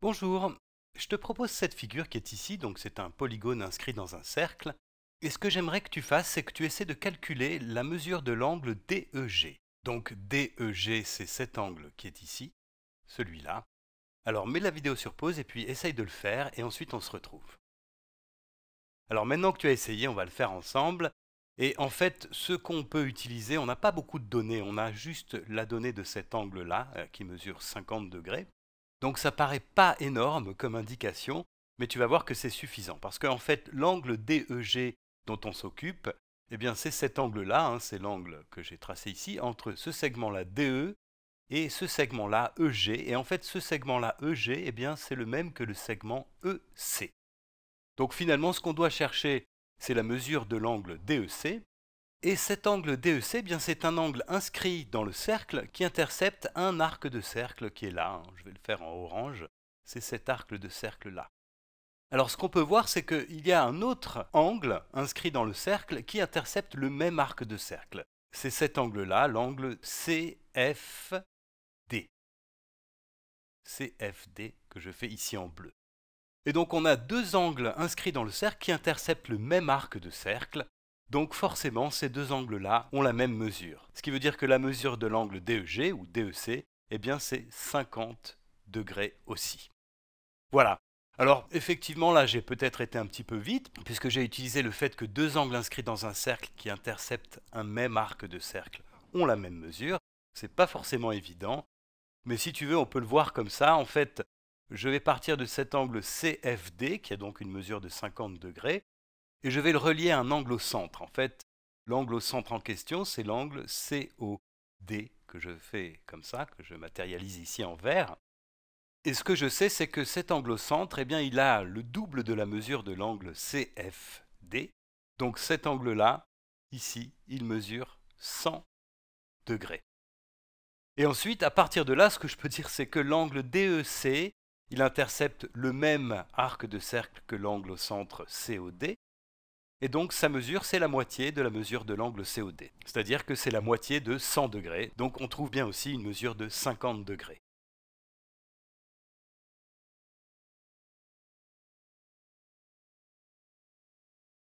Bonjour, je te propose cette figure qui est ici, donc c'est un polygone inscrit dans un cercle, et ce que j'aimerais que tu fasses, c'est que tu essaies de calculer la mesure de l'angle DEG. Donc DEG, c'est cet angle qui est ici, celui-là. Alors mets la vidéo sur pause et puis essaye de le faire, et ensuite on se retrouve. Alors maintenant que tu as essayé, on va le faire ensemble. Et en fait, ce qu'on peut utiliser, on n'a pas beaucoup de données, on a juste la donnée de cet angle-là, euh, qui mesure 50 degrés. Donc ça paraît pas énorme comme indication, mais tu vas voir que c'est suffisant. Parce qu'en fait, l'angle DEG dont on s'occupe, eh bien c'est cet angle-là, hein, c'est l'angle que j'ai tracé ici, entre ce segment-là DE et ce segment-là EG. Et en fait, ce segment-là EG, eh bien c'est le même que le segment EC. Donc finalement, ce qu'on doit chercher, c'est la mesure de l'angle DEC, et cet angle DEC, eh bien c'est un angle inscrit dans le cercle qui intercepte un arc de cercle qui est là. Hein. Je vais le faire en orange. C'est cet arc de cercle là. Alors ce qu'on peut voir, c'est qu'il y a un autre angle inscrit dans le cercle qui intercepte le même arc de cercle. C'est cet angle-là, l'angle CFD. CFD que je fais ici en bleu. Et donc on a deux angles inscrits dans le cercle qui interceptent le même arc de cercle. Donc forcément, ces deux angles-là ont la même mesure. Ce qui veut dire que la mesure de l'angle DEG ou DEC, eh bien c'est 50 degrés aussi. Voilà. Alors effectivement, là j'ai peut-être été un petit peu vite, puisque j'ai utilisé le fait que deux angles inscrits dans un cercle qui interceptent un même arc de cercle ont la même mesure. n'est pas forcément évident, mais si tu veux, on peut le voir comme ça. En fait, je vais partir de cet angle CFD, qui a donc une mesure de 50 degrés, et je vais le relier à un angle au centre. En fait, l'angle au centre en question, c'est l'angle COD que je fais comme ça, que je matérialise ici en vert. Et ce que je sais, c'est que cet angle au centre, eh bien, il a le double de la mesure de l'angle CFD. Donc cet angle-là, ici, il mesure 100 degrés. Et ensuite, à partir de là, ce que je peux dire, c'est que l'angle DEC, il intercepte le même arc de cercle que l'angle au centre COD. Et donc sa mesure, c'est la moitié de la mesure de l'angle COD. C'est-à-dire que c'est la moitié de 100 degrés. Donc on trouve bien aussi une mesure de 50 degrés.